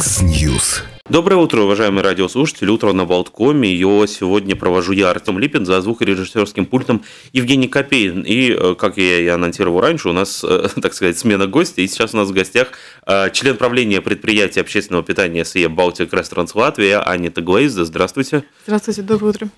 Яндекс Ньюс. Доброе утро, уважаемые радиослушатели. Утро на Болткоме. Его сегодня провожу я, Артем Липин, за звукорежиссерским пультом Евгений Копейн. И, э, как я и анонсировал раньше, у нас, э, так сказать, смена гостей. И сейчас у нас в гостях э, член правления предприятия общественного питания СЕ «Балтик Рестранс Латвия» Анита Глейзда. Здравствуйте. Здравствуйте, доброе утро.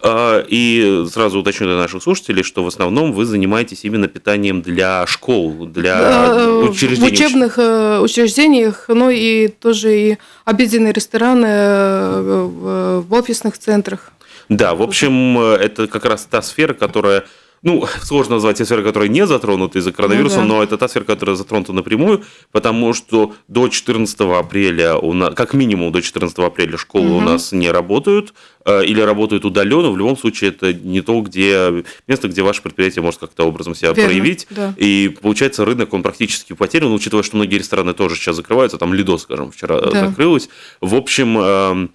И сразу уточню для наших слушателей, что в основном вы занимаетесь именно питанием для школ, для да, учреждений. В учебных учреждениях, но и тоже и обеденный ресторан магазины, э, э, э, в офисных центрах. Да, в общем, это как раз та сфера, которая ну, сложно назвать те сферы, которые не затронуты из-за коронавируса, ну, да. но это та сфера, которая затронута напрямую, потому что до 14 апреля, у нас, как минимум до 14 апреля школы угу. у нас не работают э, или работают удаленно, в любом случае это не то, где место, где ваше предприятие может как-то образом себя Верно, проявить. Да. И получается рынок, он практически потерян, учитывая, что многие рестораны тоже сейчас закрываются, там Лидо, скажем, вчера э, да. закрылось. В общем, эм,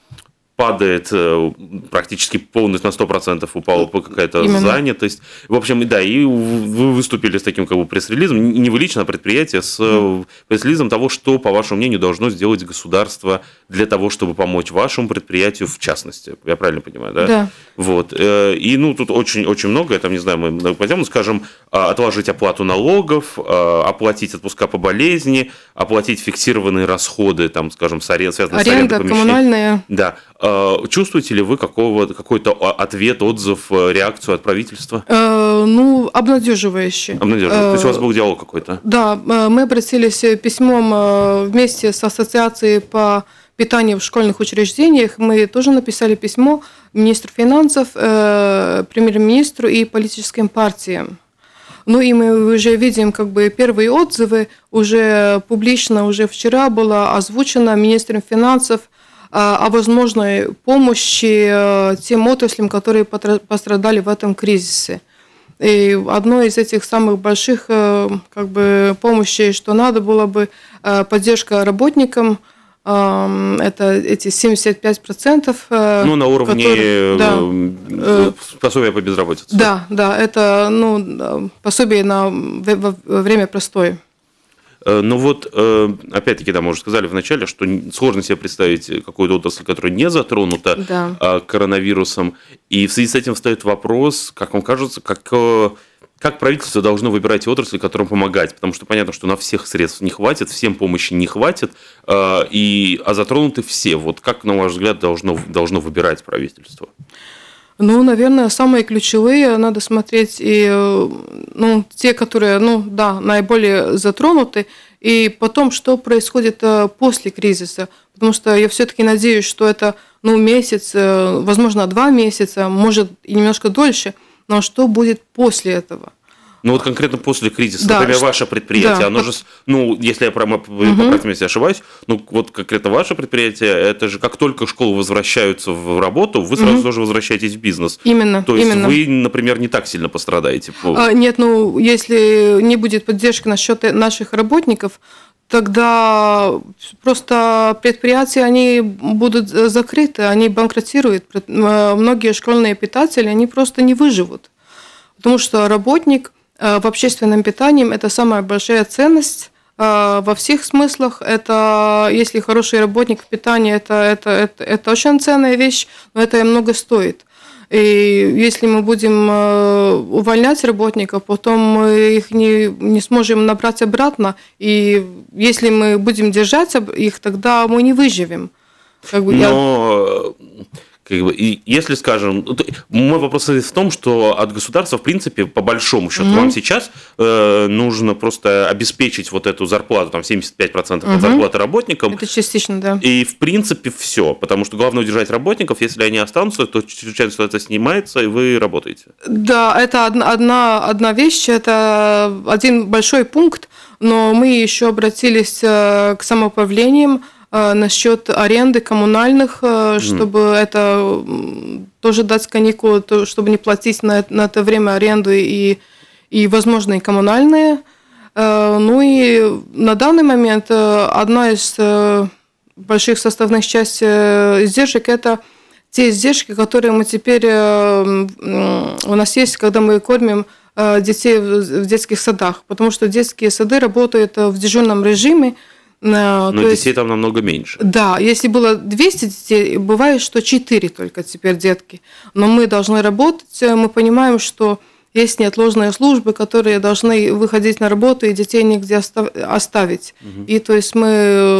падает э, практически полностью на 100% упала по ну, какая-то Именно. занятость. В общем, да, и вы выступили с таким как бы пресс-релизом, не вы лично, а предприятие, с mm. пресс-релизом того, что, по вашему мнению, должно сделать государство для того, чтобы помочь вашему предприятию в частности. Я правильно понимаю, да? Да. Вот. Э, и, ну, тут очень-очень много, я там, не знаю, мы пойдем, ну, скажем, а, отложить оплату налогов, а, оплатить отпуска по болезни, оплатить фиксированные расходы, там, скажем, с арен... связанные Аренда, с арендой помещений. коммунальная. Да а, чувствуете ли вы какой-то ответ, отзыв, э, реакцию от правительства? Э, ну, обнадеживающе. Обнадеживающе. То есть у вас э, был диалог какой-то? Да, мы обратились письмом вместе с Ассоциацией по питанию в школьных учреждениях. Мы тоже написали письмо министру финансов, премьер-министру и политическим партиям. Ну и мы уже видим как бы первые отзывы, уже публично, уже вчера было озвучено министром финансов – а, о возможной помощи э, тем отраслям, которые пострадали в этом кризисе. И одной из этих самых больших э, как бы, помощи, что надо было бы, э, поддержка работникам, эм, это эти 75%. Ну, на уровне которые, да, ну, пособия по безработице. Да, да, это ну, пособие на время простой. Э, но вот, э, опять-таки, да, мы уже сказали вначале, что сложно себе представить э, какую-то отрасль, которая не затронута да. А, коронавирусом. И в связи с этим встает вопрос, как вам кажется, как как правительство должно выбирать отрасли, которым помогать? Потому что понятно, что на всех средств не хватит, всем помощи не хватит, и, а затронуты все. Вот как, на ваш взгляд, должно, должно выбирать правительство? Ну, наверное, самые ключевые надо смотреть и э, ну, те, которые, ну, да, наиболее затронуты, и потом, что происходит э, после кризиса. Потому что я все-таки надеюсь, что это ну, месяц, э, возможно, два месяца, может, и немножко дольше, но что будет после этого? Ну вот конкретно после кризиса, да, например, что... ваше предприятие, да. оно же, ну, если я прямо, угу. если ошибаюсь, ну вот конкретно ваше предприятие, это же как только школы возвращаются в работу, вы сразу угу. тоже возвращаетесь в бизнес. Именно. То есть именно. вы, например, не так сильно пострадаете. Ну. А, нет, ну если не будет поддержки насчет наших работников, тогда просто предприятия, они будут э, закрыты, они банкротируют. А, многие школьные питатели, они просто не выживут. Потому что работник, Э, в общественном питании это самая большая ценность э, во всех смыслах. Это если хороший работник питания, это, это, это, это очень ценная вещь, но это и много стоит. И если мы будем э, увольнять работников, потом мы их не, не сможем набрать обратно. И если мы будем держать их, тогда мы не выживем. Как бы Но я... Как бы, и если, скажем, ну, мой вопрос в том, что от государства, в принципе, по большому счету, mm-hmm. вам сейчас э, нужно просто обеспечить вот эту зарплату, там 75% mm-hmm. от зарплаты работникам. Это частично, да. И, в принципе, все. Потому что главное удержать работников, если они останутся, то чрезвычайно это снимается, и вы работаете. Да, это одна, одна, одна вещь, это один большой пункт, но мы еще обратились э, к самоуправлениям, а, насчет аренды коммунальных, э, чтобы mm. это тоже дать каникулы, чтобы не платить на, на это время аренды и, и возможные коммунальные. Э, ну и на данный момент э, одна из больших составных частей издержек – это те издержки, которые мы теперь у нас есть, когда мы кормим детей в детских садах, потому что детские сады работают в дежурном режиме, Э, Но То детей есть, там намного меньше. Да, если было 200 детей, бывает, что 4 только теперь детки. Но мы должны работать, мы понимаем, что есть неотложные службы, которые должны выходить на работу и детей нигде оставить. Угу. И то есть мы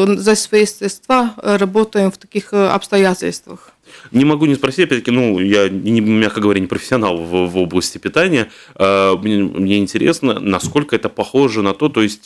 э, за свои средства э, работаем в таких обстоятельствах. Не могу не спросить, опять-таки, ну, я, не, мягко говоря, не профессионал в, в области питания. Мне, мне интересно, насколько это похоже на то, то есть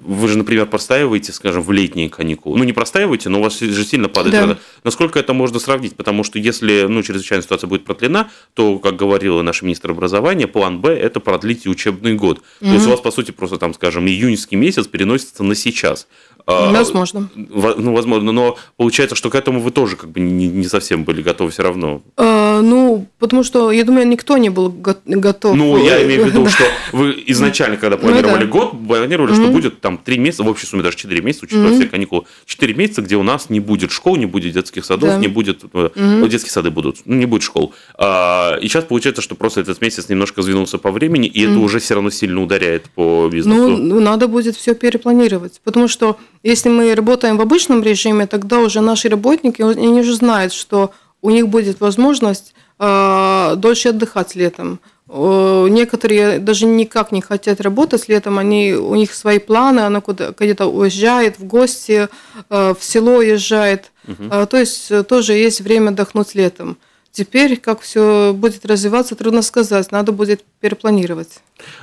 вы же, например, простаиваете, скажем, в летние каникулы. Ну, не простаиваете, но у вас же сильно падает да. Насколько это можно сравнить? Потому что если ну, чрезвычайная ситуация будет продлена, то, как говорила наш министр образования, план Б – это продлить учебный год. Угу. То есть у вас, по сути, просто, там, скажем, июньский месяц переносится на сейчас. А, возможно. Ну, возможно, но получается, что к этому вы тоже как бы не, не совсем были готовы все равно. Э а, ну, потому что, я думаю, никто не был готов. Ну, я э, имею в виду, что вы изначально, когда ну планировали ну, год, планировали, что будет там 3 месяца, в общей сумме даже 4 месяца, учитывая все каникулы, 4 месяца, где у нас не будет школ, не будет детских садов, не будет... Э, детские сады будут, ну, не будет школ. А, и сейчас получается, что просто этот месяц немножко сдвинулся по времени, и это уже все равно сильно ударяет по бизнесу. Ну, ну надо будет все перепланировать, потому что если мы работаем в обычном режиме, тогда уже наши работники, они уже знают, что у них будет возможность э, дольше отдыхать летом. Э, некоторые даже никак не хотят работать летом, они, у них свои планы, она где-то уезжает в гости, э, в село уезжает. Угу. То есть э, тоже есть время отдохнуть летом. Теперь, как все будет развиваться, трудно сказать, надо будет перепланировать.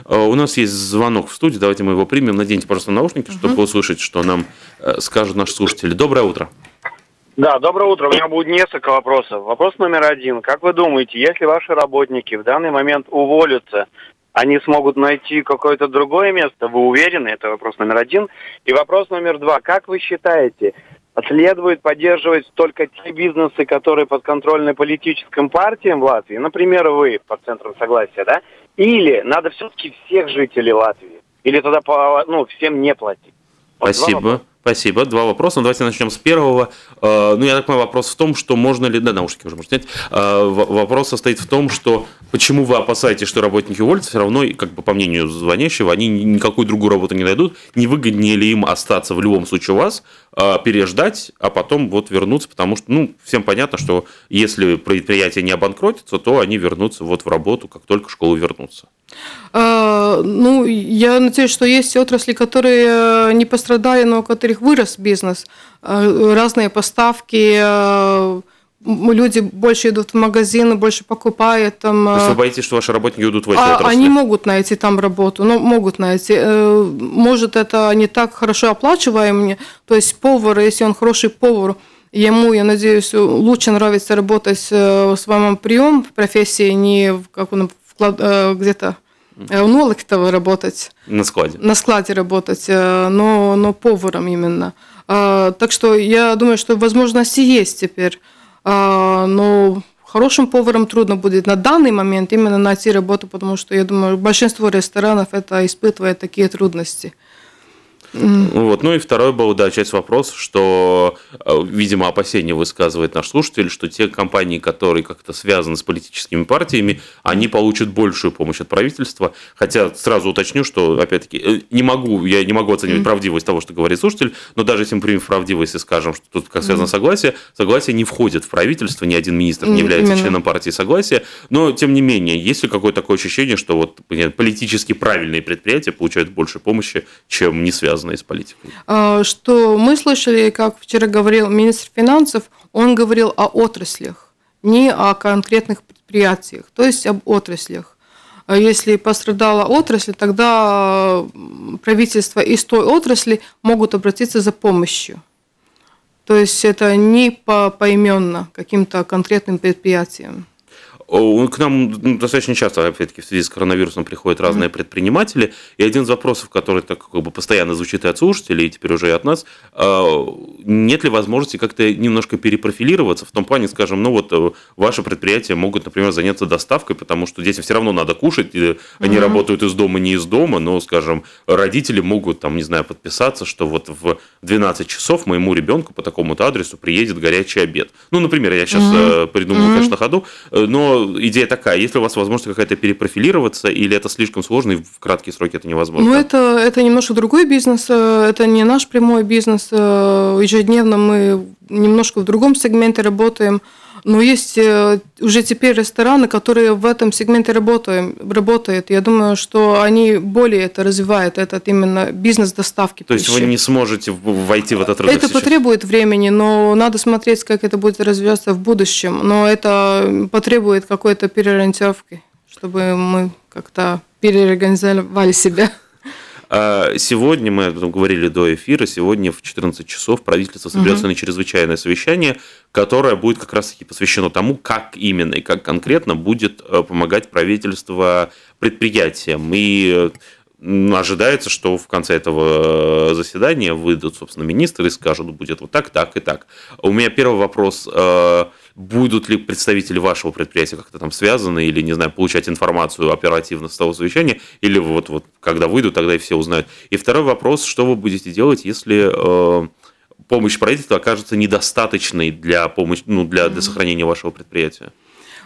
Э, у нас есть звонок в студии, давайте мы его примем. Наденьте, пожалуйста, наушники, угу. чтобы услышать, что нам скажут наши слушатели. Доброе утро. Да, доброе утро. У меня будет несколько вопросов. Вопрос номер один. Как вы думаете, если ваши работники в данный момент уволятся, они смогут найти какое-то другое место? Вы уверены? Это вопрос номер один. И вопрос номер два. Как вы считаете, следует поддерживать только те бизнесы, которые подконтрольны политическим партиям в Латвии, например, вы под Центром Согласия, да? Или надо все-таки всех жителей Латвии? Или тогда ну, всем не платить? Спасибо. Спасибо. Два вопроса. Ну, давайте начнем с первого. Э, ну, я так понимаю, вопрос в том, что можно ли... Да, наушники уже можно снять. Э, вопрос состоит в том, что почему вы опасаетесь, что работники уволятся, все равно, как бы по мнению звонящего, они никакую другую работу не найдут. Не выгоднее ли им остаться в любом случае у вас, э, переждать, а потом вот вернуться, потому что, ну, всем понятно, что если предприятие не обанкротится, то они вернутся вот в работу, как только школу вернутся. А, ну, я надеюсь, что есть отрасли, которые э, не пострадали, но у которых вырос бизнес. А, разные поставки, а, люди больше идут в магазины, больше покупают. Там, вы боитесь, что ваши работники идут в эти а, отрасли? Они могут найти там работу, но ну, могут найти. Э, может, это не так хорошо оплачиваемо. То есть повар, если он хороший повар, ему, я надеюсь, лучше нравится работать э, в своем прием в профессии, не в, как он, где-то у Нолоктова работать. На складе. На складе работать, но, но поваром именно. Так что я думаю, что возможности есть теперь. Но хорошим поваром трудно будет на данный момент именно найти работу, потому что, я думаю, большинство ресторанов это испытывает такие трудности – вот. Ну и второй был, да, часть вопроса, что, э, видимо, опасения высказывает наш слушатель, что те компании, которые как-то связаны с политическими партиями, они получат большую помощь от правительства. Хотя сразу уточню, что, опять-таки, э, не могу, я не могу оценивать mm. правдивость того, что говорит слушатель, но даже если мы примем правдивость и скажем, что тут как связано mm. согласие, согласие не входит в правительство, ни один министр не является Именно. членом партии согласия. Но, тем не менее, есть ли какое-то такое ощущение, что вот политически правильные предприятия получают больше помощи, чем не связаны? связано и с политикой. А, что мы слышали, как вчера говорил министр финансов, он говорил о отраслях, не о конкретных предприятиях, то есть об отраслях а если пострадала отрасль, тогда правительство из той отрасли могут обратиться за помощью. То есть это не по поименно каким-то конкретным предприятиям. К нам ну, достаточно часто, опять-таки, в связи с коронавирусом приходят разные mm-hmm. предприниматели. И один из вопросов, который так как бы постоянно звучит и от слушателей, и теперь уже и от нас, а, нет ли возможности как-то немножко перепрофилироваться в том плане, скажем, ну вот э, ваши предприятия могут, например, заняться доставкой, потому что детям все равно надо кушать, и они mm-hmm. работают из дома, не из дома, но, скажем, родители могут, там, не знаю, подписаться, что вот в 12 часов моему ребенку по такому-то адресу приедет горячий обед. Ну, например, я сейчас mm-hmm. Э, придумал, mm-hmm. конечно, ходу, э, но идея такая, если у вас возможность какая-то перепрофилироваться, или это слишком сложно, и в краткие сроки это невозможно? Ну, это, это немножко другой бизнес, э, это не наш прямой бизнес. Э, ежедневно мы немножко в другом сегменте работаем. Но есть э, уже теперь рестораны, которые в этом сегменте работаем, работают. Я думаю, что они более это развивают, этот именно бизнес доставки. То пищи. есть вы не сможете войти в этот рынок? Это сейчас? потребует времени, но надо смотреть, как это будет развиваться в будущем. Но это потребует какой-то переориентировки, чтобы мы как-то переорганизовали себя. А, сегодня, мы говорили до эфира, сегодня в 14 часов правительство соберется угу. на чрезвычайное совещание, которое будет как раз-таки посвящено тому, как именно и как конкретно будет э, помогать правительство предприятиям. И э, ожидается, что в конце этого э, заседания выйдут, собственно, министры и скажут, будет вот так, так и так. У меня первый вопрос, э, будут ли представители вашего предприятия как-то там связаны или, не знаю, получать информацию оперативно с того совещания, или вот, вот когда выйдут, тогда и все узнают. И второй вопрос, что вы будете делать, если э, помощь правительства окажется недостаточной для, помощи, ну, для, для сохранения вашего предприятия?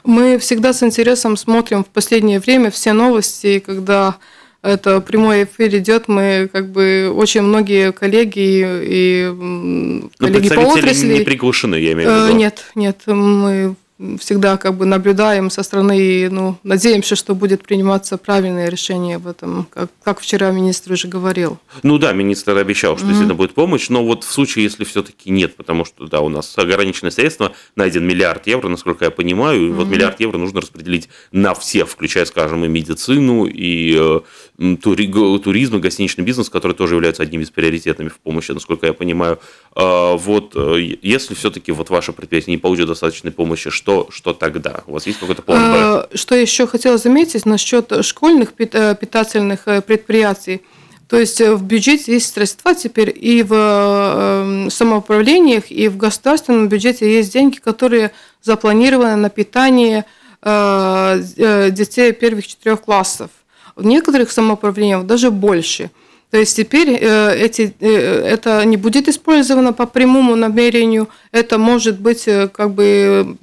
Мы всегда с интересом смотрим в последнее время все новости, когда это прямой эфир идет, мы как бы очень многие коллеги и, и ну, коллеги Но по отрасли... не приглушены, я имею в э, виду. Нет, нет, мы всегда как бы наблюдаем со стороны и ну, надеемся, что будет приниматься правильное решение в этом, как, как вчера министр уже говорил. Ну да, министр обещал, что mm-hmm. будет помощь, но вот в случае, если все-таки нет, потому что да, у нас ограниченные средства, найден миллиард евро, насколько я понимаю, mm-hmm. и вот миллиард евро нужно распределить на все, включая, скажем, и медицину, и э, туризм, и гостиничный бизнес, который тоже является одним из приоритетами в помощи, насколько я понимаю. Э, вот э, если все-таки вот ваше предприятие не получит достаточной помощи, что что, что тогда? У вас есть какой-то план а, Б? Что я еще хотела заметить насчет школьных э, питательных э, предприятий. То есть э, в бюджете есть средства теперь и в эм, самоуправлениях, и в государственном бюджете есть деньги, которые запланированы на питание детей первых четырех классов. В некоторых самоуправлениях даже больше – то есть теперь э, эти, э, это не будет использовано по прямому намерению, это может быть э, как бы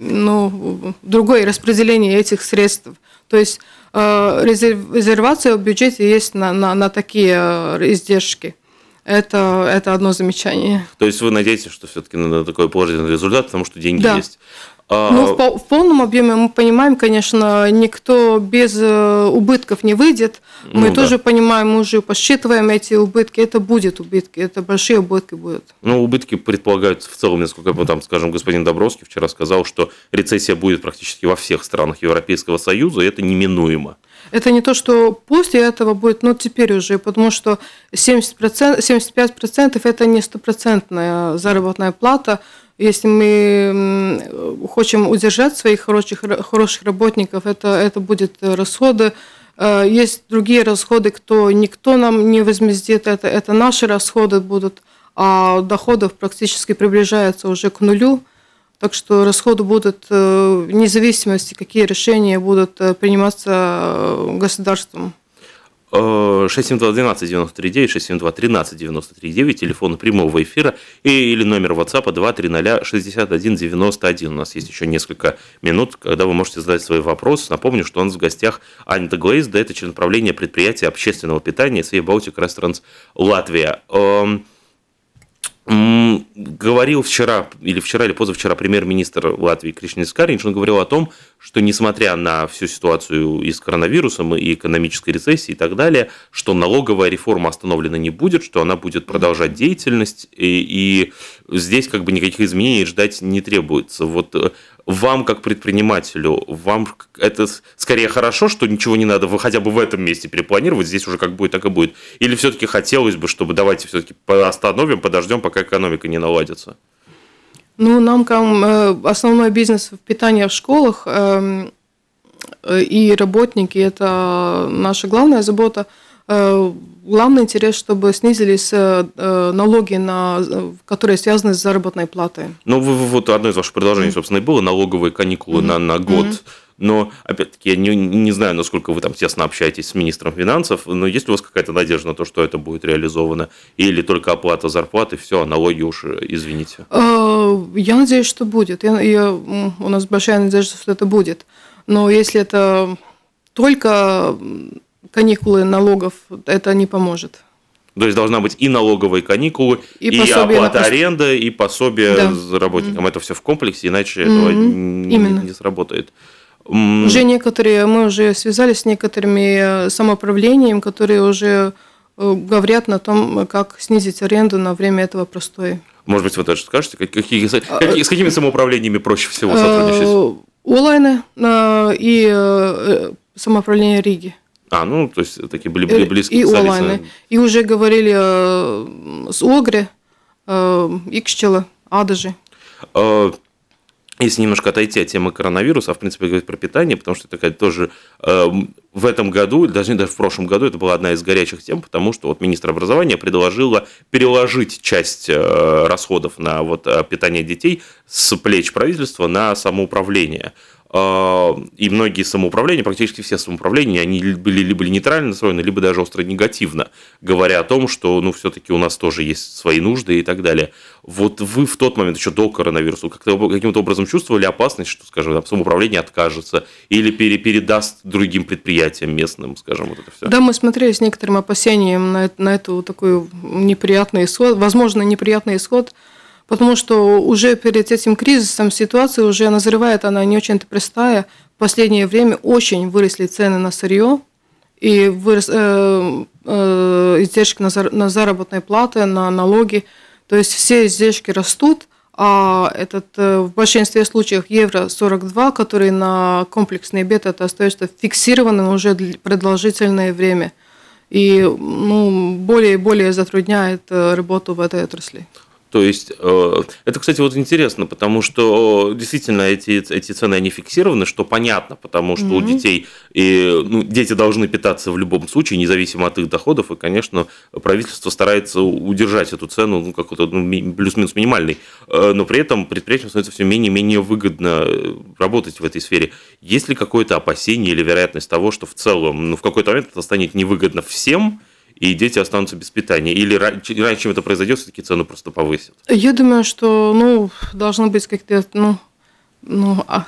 ну, другое распределение этих средств. То есть резервация в бюджете есть на, на, на такие издержки. Это, это одно замечание. То есть вы надеетесь, что все-таки на такой положительный результат, потому что деньги да. есть. А, ну, в, в полном объеме мы понимаем, конечно, никто без э, убытков не выйдет. Мы ну, тоже да. понимаем, мы уже посчитываем эти убытки. Это будет убытки, это большие убытки будут. Ну, убытки предполагаются в целом, насколько я там, скажем, господин Добровский вчера сказал, что рецессия будет практически во всех странах Европейского Союза, и это неминуемо. Это не то, что после этого будет, но теперь уже, потому что 70%, 75% это не стопроцентная заработная плата, если мы хотим удержать своих хороших, хороших работников, это, это будут э, расходы. Э, есть другие расходы, кто никто нам не возмездит, это, это наши расходы будут, а доходов практически приближается уже к нулю. Так что расходы будут э, вне зависимости, какие решения будут приниматься государством. 672-12-93-9, 93 9 телефон прямого эфира и, или номер WhatsApp 230-61-91. У нас есть еще несколько минут, когда вы можете задать свой вопрос. Напомню, что у нас в гостях Аня Даглейс, да, это член правления предприятия общественного питания Sea Baltic Restaurants Латвия. Эм, Говорил вчера, или вчера, или позавчера премьер-министр Латвии Кришнис Каринч, он говорил о том, что несмотря на всю ситуацию и с коронавирусом, и экономической рецессией и так далее, что налоговая реформа остановлена не будет, что она будет продолжать деятельность, и, и здесь как бы никаких изменений ждать не требуется. Вот э, вам как предпринимателю, вам это скорее хорошо, что ничего не надо, вы хотя бы в этом месте перепланировать, здесь уже как будет, так и будет. Или все-таки хотелось бы, чтобы давайте все-таки остановим, подождем, пока экономика не наладится? Ну, нам как э, основной бизнес в питании в школах эм, Э, и работники – это наша главная забота. Э, главный интерес, чтобы снизились э, налоги, на, которые связаны с заработной платой. Ну, вот одно из ваших предложений, собственно, и было налоговые каникулы mm-hmm. на, на год. Но, опять-таки, я не, не знаю, насколько вы там тесно общаетесь с министром финансов, но есть ли у вас какая-то надежда на то, что это будет реализовано? Или только оплата зарплаты, все, а налоги уж, извините? Я надеюсь, что будет. Я, я, у нас большая надежда, что это будет. Но если это только каникулы налогов, это не поможет. То есть должна быть и налоговые каникулы, и, и оплата на... аренды, и пособие да. работникам. Mm-hmm. Это все в комплексе, иначе mm-hmm. этого Именно. не, не сработает. Mm-hmm. Уже некоторые, мы уже связались с некоторыми э, самоуправлениями, которые уже э, говорят на том, как снизить аренду на время этого простоя. Может быть, вы даже скажете, какие, а, какие, с какими самоуправлениями проще всего э, сотрудничать? Олайны э, и э, э, самоуправление Риги. А, ну, то есть такие были, были э, близкие И Олайны. И уже говорили э, с Огре, э, Икшчела, Адажи. Э, если немножко отойти от темы коронавируса, а в принципе говорить про питание, потому что такая тоже э, в этом году, даже даже в прошлом году, это была одна из горячих тем, потому что вот министр образования предложила переложить часть э, расходов на вот, э, питание детей с плеч правительства на самоуправление. А, и многие самоуправления, практически все самоуправления, они были либо нейтрально настроены, либо даже остро негативно, говоря о том, что, ну, все-таки у нас тоже есть свои нужды и так далее. Вот вы в тот момент, еще до коронавируса, как-то, каким-то образом чувствовали опасность, что, скажем, там, самоуправление откажется или пере- передаст другим предприятиям местным, скажем, вот это все? Да, мы смотрели с некоторым опасением на, на эту такую неприятный исход, возможно, неприятный исход – потому что уже перед этим кризисом ситуация уже назревает, она не очень-то простая. В последнее время очень выросли цены на сырье, и вырос, э, э, издержки на, зар, на заработные платы, на налоги. То есть все издержки растут, а этот, э, в большинстве случаев евро 42, который на комплексный бед это остается фиксированным уже продолжительное время. И ну, более и более затрудняет э, работу в этой отрасли. То есть э, это, кстати, вот интересно, потому что э, действительно эти, эти цены, они фиксированы, что понятно, потому что mm-hmm. у детей, и, ну, дети должны питаться в любом случае, независимо от их доходов, и, конечно, правительство старается удержать эту цену, ну, как то ну, плюс-минус минимальный, э, но при этом предприятиям становится все менее и менее выгодно работать в этой сфере. Есть ли какое-то опасение или вероятность того, что в целом, ну, в какой-то момент это станет невыгодно всем, и дети останутся без питания? Или раньше, чем это произойдет, все-таки цену просто повысят? Я думаю, что ну, должно быть как-то ну, ну, а,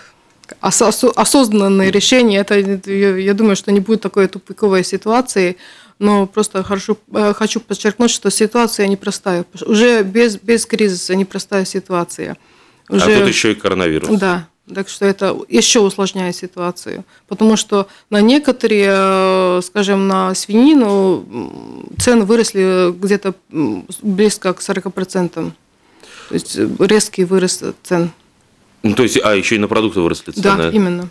осознанное решение. Это, я думаю, что не будет такой тупиковой ситуации. Но просто хорошо, э, хочу подчеркнуть, что ситуация непростая. Уже без, без кризиса непростая ситуация. А Уже... А тут еще и коронавирус. Да. Так что это еще усложняет ситуацию. Потому что на некоторые, э, скажем, на свинину цены выросли где-то близко к 40%. То есть э, резкий вырос цен. Ну, то есть, а еще и на продукты выросли цены? Да, именно.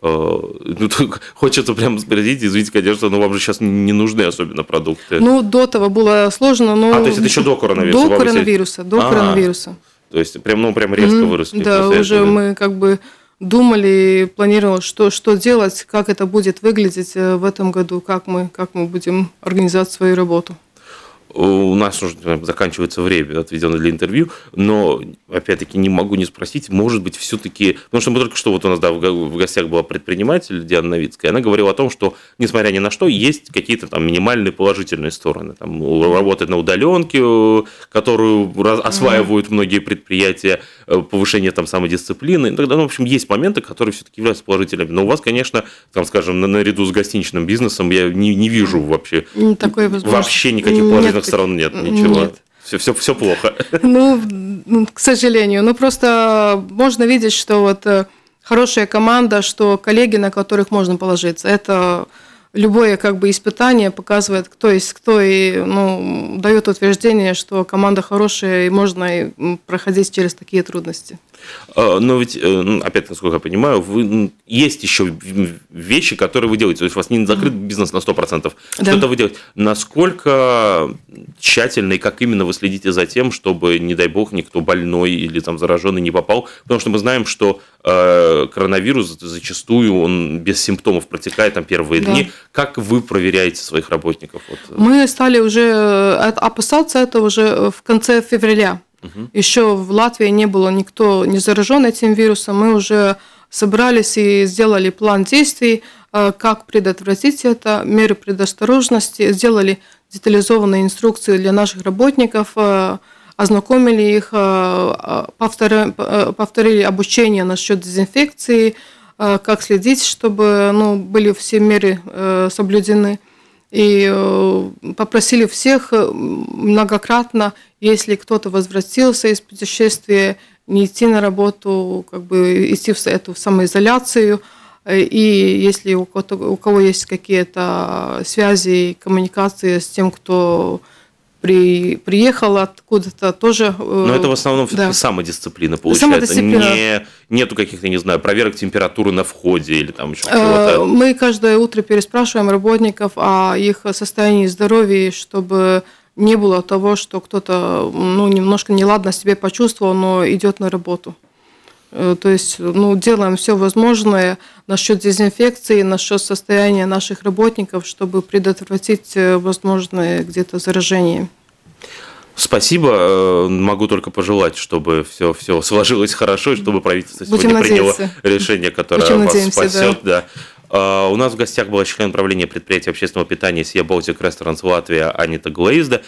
Э, ну, хочется прям спросить, извините, конечно, но вам же сейчас не нужны особенно продукты. Ну, до того было сложно, но... А, то есть это еще до коронавируса? До коронавируса, до а -а -а. коронавируса. То есть прям, ну, прям резко mm-hmm. выросли. Да, уже мы как бы думали, планировали, что, что делать, как это будет выглядеть э, в этом году, как мы, как мы будем организовать свою работу у нас уже там, заканчивается время, отведенное для интервью, но, опять-таки, не могу не спросить, может быть, все-таки... Потому что мы только что, вот у нас да, в гостях была предприниматель Диана Новицкая, она говорила о том, что, несмотря ни на что, есть какие-то там минимальные положительные стороны. Там, работать на удаленке, которую осваивают mm-hmm. многие предприятия, Э, повышение там самодисциплины. И тогда, ну, в общем, есть моменты, которые все-таки являются положительными. Но у вас, конечно, там, скажем, наряду с гостиничным бизнесом я не, не вижу вообще ну, Такой вообще никаких положительных нет, сторон нет, ничего. Нет все, все, все плохо. Ну, ну, к сожалению. Ну, просто можно видеть, что вот э, хорошая команда, что коллеги, на которых можно положиться. Это любое как бы испытание показывает, кто есть кто, и ну, дает утверждение, что команда хорошая, и можно проходить через такие трудности. А, но ведь, э, ну, опять, насколько я понимаю, вы, есть еще вещи, которые вы делаете. То есть у вас не закрыт бизнес на 100%. Да. Что-то вы делаете. Насколько тщательно и как именно вы следите за тем, чтобы, не дай бог, никто больной или там зараженный не попал? Потому что мы знаем, что э, коронавирус зачастую он без симптомов протекает там первые да. дни. Как вы проверяете своих работников? Вот. Мы стали уже э, опасаться этого уже э, в конце февраля Угу. Еще в Латвии не было никто не заражен этим вирусом. Мы уже собрались и сделали план действий, э, как предотвратить это, меры предосторожности, сделали детализованные инструкции для наших работников, э, ознакомили их, э, повторили обучение насчет дезинфекции, как следить, чтобы ну, были все меры соблюдены и э, попросили всех э, многократно, если кто-то возвратился из путешествия, не идти на работу, как бы идти в эту самоизоляцию. Э, и если у, кого у кого есть какие-то связи, коммуникации с тем, кто при, приехал откуда-то тоже. Э, но это в основном да. самодисциплина получается. Самодисциплина. Не, нету каких-то, не знаю, проверок температуры на входе или там еще э, чего-то. Мы каждое утро переспрашиваем работников о их состоянии здоровья, чтобы не было того, что кто-то ну, немножко неладно себя почувствовал, но идет на работу. Э, то есть ну, делаем все возможное насчет дезинфекции, насчет состояния наших работников, чтобы предотвратить э, возможные где-то заражения. Спасибо. Э, могу только пожелать, чтобы все, все сложилось хорошо, и чтобы правительство Будем сегодня надеяться. приняло решение, которое Будем вас надеемся, спасет. Да. Да. у нас в гостях была член правления предприятия общественного питания Сия Балтик Ресторантс Латвия Анита Глейзда.